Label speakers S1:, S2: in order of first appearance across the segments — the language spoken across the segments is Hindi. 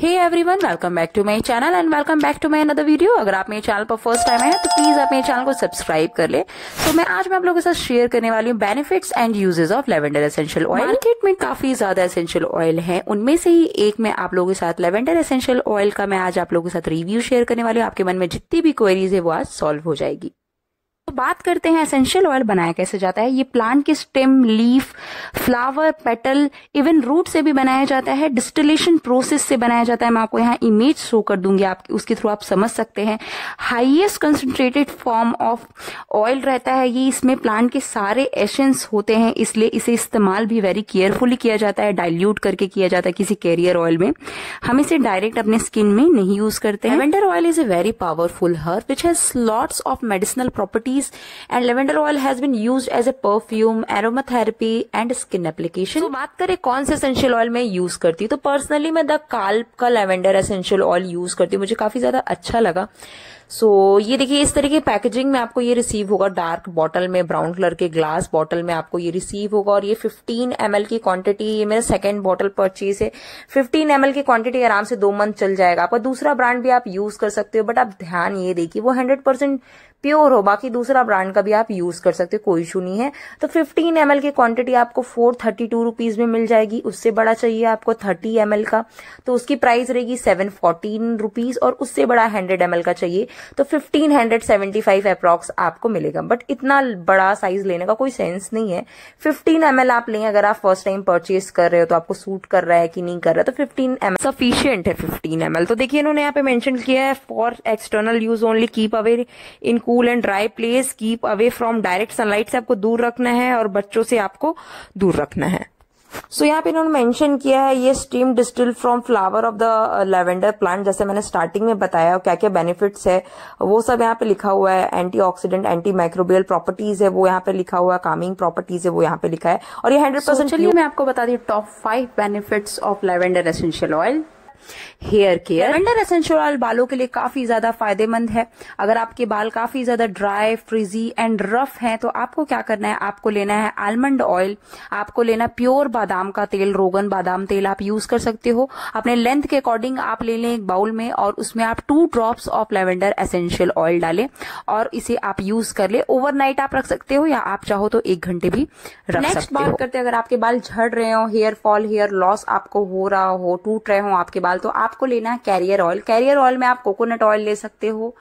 S1: hey everyone welcome back to my channel and welcome back to my another video अगर आप मेरे चैनल पर फर्स्ट टाइम आए हैं तो प्लीज आप मेरे चैनल को सब्सक्राइब कर ले तो मैं आज मैं आप लोगों के साथ शेयर करने वाली हूँ benefits and uses of lavender essential oil market में काफी ज्यादा एसेंशियल ऑयल है उनमें से ही एक मैं आप लोगों के साथ लेवेंडर एसेंशियल ऑयल का मैं आज आप लोगों के साथ रिव्यू शेयर करने वाली हूँ आपके मन में जितनी भी क्वेरीज है वो आज सॉल्व हो जाएगी तो बात करते हैं एसेंशियल ऑयल बनाया कैसे जाता है ये प्लांट के stem leaf flower petal even root से भी बनाया जाता है डिस्टिलेशन प्रोसेस से बनाया जाता है मैं आपको यहाँ इमेज शो कर दूंगी आप उसके थ्रू आप समझ सकते हैं highest concentrated form of oil रहता है ये इसमें प्लांट के सारे एसेंस होते हैं इसलिए इसे इस्तेमाल भी वेरी केयरफुली किया जाता है डाइल्यूट करके किया जाता है किसी कैरियर ऑयल में हम इसे डायरेक्ट अपने स्किन में नहीं यूज करते हैं lavender oil is a very powerful herb which has lots of medicinal property trees and lavender oil has been use as a perfume aromatherapy and skin application तो बात करें कौन से एसेंशियल ऑयल मैं यूज करती हूँ तो पर्सनली मैं द काल्प का लेवेंडर एसेंशियल ऑयल यूज करती हूँ मुझे काफी ज्यादा अच्छा लगा सो so, ये देखिए इस तरह की पैकेजिंग में आपको ये रिसीव होगा डार्क बॉटल में ब्राउन कलर के ग्लास बॉटल में आपको ये रिसीव होगा और ये 15 एम की क्वांटिटी ये मेरा सेकेंड बॉटल परचेज है 15 एम की क्वांटिटी आराम से दो मंथ चल जाएगा आपका दूसरा ब्रांड भी आप यूज कर सकते हो बट आप ध्यान ये देखिए वो हंड्रेड प्योर हो बाकी दूसरा ब्रांड का भी आप यूज कर सकते हो कोई इशू नहीं है तो 15 एम की क्वांटिटी आपको फोर थर्टी टू में मिल जाएगी उससे बड़ा चाहिए आपको 30 एम का तो उसकी प्राइस रहेगी सेवन फोर्टीन और उससे बड़ा हंड्रेड एम का चाहिए तो fifteen hundred seventy five approx आपको मिलेगा बट इतना बड़ा साइज लेने का कोई सेंस नहीं है फिफ्टीन एम आप लें अगर आप फर्स्ट टाइम परचेज कर रहे हो तो आपको सूट कर रहा है कि नहीं कर रहा तो फिफ्टीन एम सफिशियंट है फिफ्टीन एम तो देखिए इन्होंने यहाँ पे मैंशन किया है for external use only keep away in cool and dry place keep away from direct sunlight से आपको दूर रखना है और बच्चों से आपको दूर रखना है सो यहाँ पे इन्होंने मेंशन किया है ये steam distill from flower of the lavender plant जैसे मैंने स्टार्टिंग में बताया क्या क्या बेनिफिट्स है वो सब यहाँ पे लिखा हुआ है एंटीऑक्सीडेंट एंटी माइक्रोबियल प्रॉपर्टीज है वो यहाँ पे लिखा हुआ है कामिंग प्रॉपर्टीज है वो यहाँ पे लिखा है और ये हंड्रेड परसेंट चलिए मैं आपको बता दी top five benefits of lavender essential oil hair care lavender essential oil बालों के लिए काफी ज्यादा फायदेमंद है अगर आपके बाल काफी ज्यादा ड्राई फ्रिजी एंड रफ हैं तो आपको क्या करना है आपको लेना है आलमंड ऑयल आपको लेना प्योर बादाम का तेल रोगन बादाम तेल आप यूज कर सकते हो अपने लेंथ के अकॉर्डिंग आप ले लें एक बाउल में और उसमें आप two drops of lavender essential oil डालें और इसे आप यूज कर ले ओवरनाइट आप रख सकते हो या आप चाहो तो एक घंटे भी रख सकते हो बात करते हैं अगर आपके बाल झड़ रहे हो हेयर फॉल हेयर लॉस आपको हो रहा हो टूट रहे हो आपके बाल तो आपको लेना है कैरियर ऑयल कैरियर ऑयल में आप कोकोनट ऑयल ले सकते हो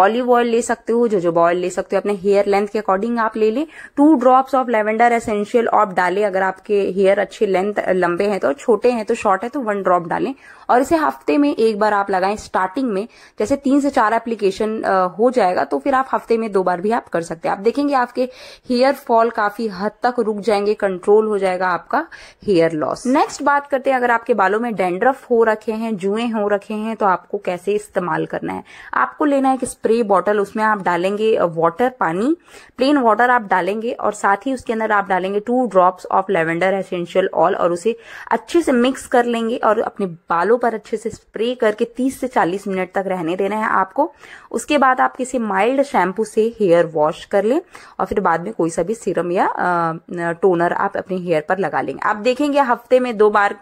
S1: ऑलिव ऑयल ले सकते हो जो ऑयल ले सकते हो अपने हेयर लेंथ के अकॉर्डिंग आप ले लें two drops of lavender essential आप डालें अगर आपके हेयर अच्छे लेंथ लंबे हैं तो छोटे हैं तो शॉर्ट है तो वन ड्रॉप डालें और इसे हफ्ते में एक बार आप लगाएं स्टार्टिंग में जैसे तीन से चार एप्लीकेशन हो जाएगा तो फिर आप हफ्ते में दो बार भी आप कर सकते हैं आप देखेंगे आपके हेयर फॉल काफी हद तक रुक जाएंगे कंट्रोल हो जाएगा आपका हेयर लॉस नेक्स्ट बात करते हैं अगर आपके बालों में डेंड्रफ हो रखे हैं जुए हो रखे हैं तो आपको कैसे इस्तेमाल करना है आपको लेना है स्प्रे बॉटल उसमें आप डालेंगे वाटर पानी प्लेन वाटर आप डालेंगे और साथ ही उसके अंदर आप डालेंगे two drops of lavender essential oil और उसे अच्छे से मिक्स कर लेंगे और अपने बालों पर अच्छे से स्प्रे करके 30 से 40 मिनट तक रहने देना है आपको उसके बाद आप किसी माइल्ड शैम्पू से हेयर वॉश कर लें और फिर बाद में कोई सा भी सीरम या टोनर आप अपने हेयर पर लगा लेंगे आप देखेंगे हफ्ते में दो बार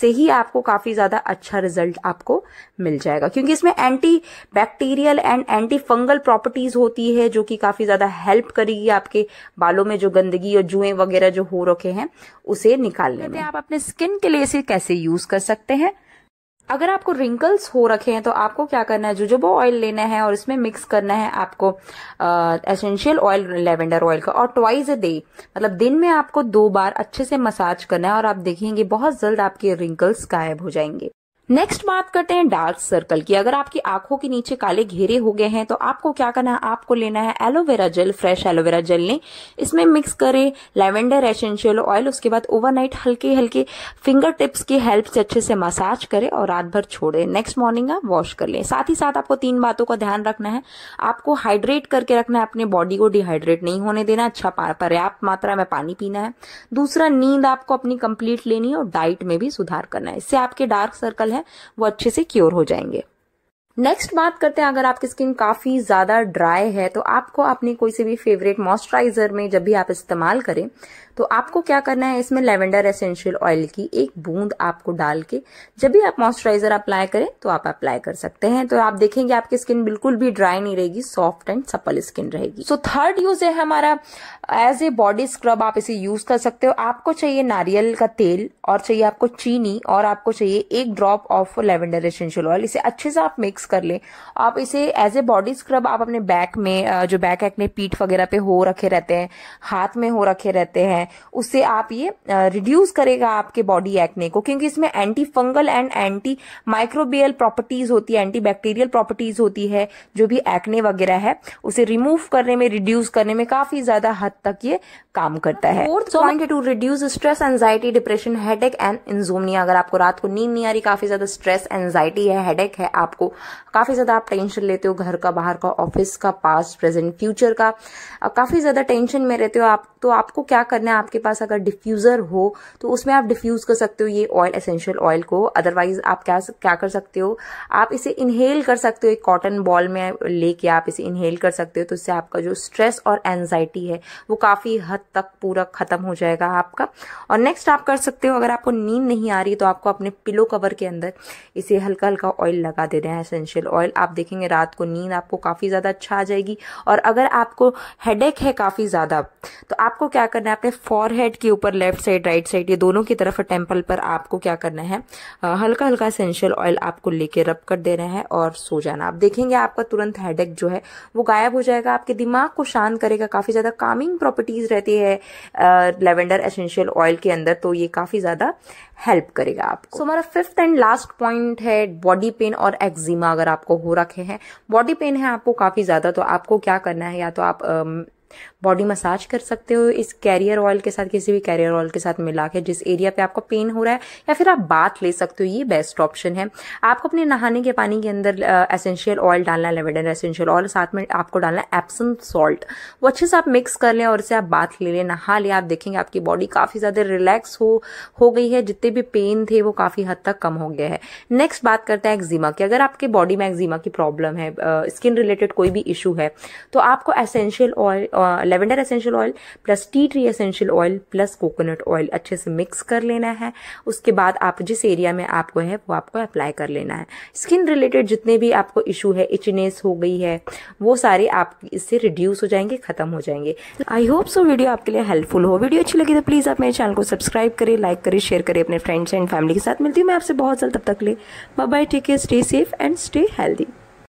S1: से ही आपको काफी ज्यादा अच्छा रिजल्ट आपको मिल जाएगा क्योंकि इसमें anti bacterial and anti fungal properties होती है जो कि काफी ज्यादा हेल्प करेगी आपके बालों में जो गंदगी और जुए वगैरह जो हो रखे हैं उसे निकालने में आप अपने स्किन के लिए इसे कैसे यूज कर सकते हैं अगर आपको रिंकल्स हो रखे हैं तो आपको क्या करना है जुजुबो ऑयल लेना है और इसमें मिक्स करना है आपको एसेंशियल ऑयल लेवेंडर ऑयल का और ट्वाइस अ डे मतलब दिन में आपको दो बार अच्छे से मसाज करना है और आप देखेंगे बहुत जल्द आपके रिंकल्स गायब हो जाएंगे नेक्स्ट बात करते हैं डार्क सर्कल की अगर आपकी आंखों के नीचे काले घेरे हो गए हैं तो आपको क्या करना है आपको लेना है aloe vera gel fresh aloe vera gel लें इसमें मिक्स करें लेवेंडर एसेंशियल ऑयल उसके बाद ओवरनाइट हल्के हल्के फिंगर टिप्स की हेल्प से अच्छे से मसाज करें और रात भर छोड़े नेक्स्ट मॉर्निंग आप वॉश कर लें साथ ही साथ आपको तीन बातों का ध्यान रखना है आपको हाइड्रेट करके रखना है अपने बॉडी को डिहाइड्रेट नहीं होने देना अच्छा पर्याप्त मात्रा में पानी पीना है दूसरा नींद आपको अपनी कंप्लीट लेनी है और डाइट में भी सुधार करना है इससे आपके डार्क सर्कल है वो अच्छे से क्योर हो जाएंगे नेक्स्ट बात करते हैं अगर आपकी स्किन काफी ज्यादा ड्राई है तो आपको अपने कोई से भी फेवरेट मॉइस्चराइजर में जब भी आप इस्तेमाल करें तो आपको क्या करना है इसमें लेवेंडर एसेंशियल ऑयल की एक बूंद आपको डाल के जब भी आप मॉइस्चराइजर अप्लाई करें तो आप अप्लाई कर सकते हैं तो आप देखेंगे आपकी स्किन बिल्कुल भी ड्राई नहीं रहेगी सॉफ्ट एंड सपल स्किन रहेगी सो थर्ड यूज है हमारा एज ए बॉडी स्क्रब आप इसे यूज कर सकते हो आपको चाहिए नारियल का तेल और चाहिए आपको चीनी और आपको चाहिए एक drop of lavender essential oil इसे अच्छे से आप मिक्स कर ले आप इसे एज ए बॉडी स्क्रब आप अपने बैक में जो बैक एक्ने पीठ वगैरह पे हो रखे रहते हैं हाथ में हो रखे रहते हैं उससे आप ये रिड्यूस करेगा आपके बॉडी एक्ने को क्योंकि इसमें anti fungal and anti microbial properties होती है एंटी बैक्टीरियल प्रॉपर्टीज होती है जो भी एक्ने वगैरह है उसे रिमूव करने में रिड्यूस करने में काफी ज्यादा हद तक ये काम करता है fourth point to reduce stress anxiety depression head and insomnia अगर आपको रात को नींद नहीं आ रही काफी ज्यादा स्ट्रेस एंजाइटी है हेडेक है आपको काफ़ी ज़्यादा आप टेंशन लेते हो घर का बाहर का ऑफिस का पास्ट प्रेजेंट फ्यूचर का काफ़ी ज़्यादा टेंशन में रहते हो आप तो आपको क्या करना है आपके पास अगर डिफ्यूज़र हो तो उसमें आप डिफ्यूज़ कर सकते हो ये ऑयल एसेंशियल ऑयल को अदरवाइज आप क्या क्या कर सकते हो आप इसे इनहेल कर सकते हो एक कॉटन बॉल में लेके आप इसे इनहेल कर सकते हो तो इससे आपका जो स्ट्रेस और एनजाइटी है वो काफ़ी हद तक पूरा ख़त्म हो जाएगा आपका और नेक्स्ट आप कर सकते हो अगर आपको नींद नहीं आ रही तो आपको अपने पिलो कवर के अंदर इसे हल्का हल्का ऑयल लगा देना है एसेंशियल ऑयल आप देखेंगे रात को नींद आपको काफ़ी ज़्यादा अच्छा आ जाएगी और अगर आपको हेडेक है काफ़ी ज़्यादा तो आपको क्या करना है अपने फॉरहेड के ऊपर लेफ्ट साइड राइट साइड ये दोनों की तरफ टेम्पल पर आपको क्या करना है हल्का हल्का एसेंशियल ऑयल आपको लेके रब कर देना है और सो जाना आप देखेंगे आपका तुरंत हेडेक जो है वो गायब हो जाएगा आपके दिमाग को शांत करेगा काफ़ी ज़्यादा कामिंग प्रॉपर्टीज़ रहती है लेवेंडर एसेंशियल ऑयल के अंदर तो ये काफ़ी ज़्यादा हेल्प करेगा आपको हमारा फिफ्थ एंड लास्ट पॉइंट है बॉडी पेन और एक्जिमा अगर आपको हो रखे हैं बॉडी पेन है आपको काफ़ी ज़्यादा तो आपको क्या करना है या तो आप बॉडी मसाज कर सकते हो इस कैरियर ऑयल के साथ किसी भी कैरियर ऑयल के साथ मिला के जिस एरिया पे आपको पेन हो रहा है या फिर आप बाथ ले सकते हो ये बेस्ट ऑप्शन है आपको अपने नहाने के पानी के अंदर एसेंशियल ऑयल डालना है लेवेडर एसेंशियल ऑयल साथ में आपको डालना है एप्सम सॉल्ट वो अच्छे से आप मिक्स कर लें और इसे आप बाथ ले लें नहा लें आप देखेंगे आपकी बॉडी काफ़ी ज़्यादा रिलैक्स हो हो गई है जितने भी पेन थे वो काफ़ी हद तक कम हो गया है नेक्स्ट बात करते हैं एक्जिमा की अगर आपके बॉडी में एक्जिमा की प्रॉब्लम है स्किन रिलेटेड कोई भी इशू है तो आपको essential oil lavender essential oil plus tea tree essential oil plus coconut oil अच्छे से मिक्स कर लेना है उसके बाद आप जिस एरिया में आपको है वो आपको अप्लाई कर लेना है स्किन रिलेटेड जितने भी आपको इशू है इचनेस हो गई है वो सारे आप इससे रिड्यूस हो जाएंगे खत्म हो जाएंगे आई होप सो वीडियो आपके लिए हेल्पफुल हो वीडियो अच्छी लगी तो प्लीज़ आप मेरे चैनल को सब्सक्राइब करें लाइक करें शेयर करें अपने फ्रेंड्स एंड फैमिली के साथ मिलती हूँ मैं आपसे बहुत जल्द तब तक ले bye take care stay safe and stay healthy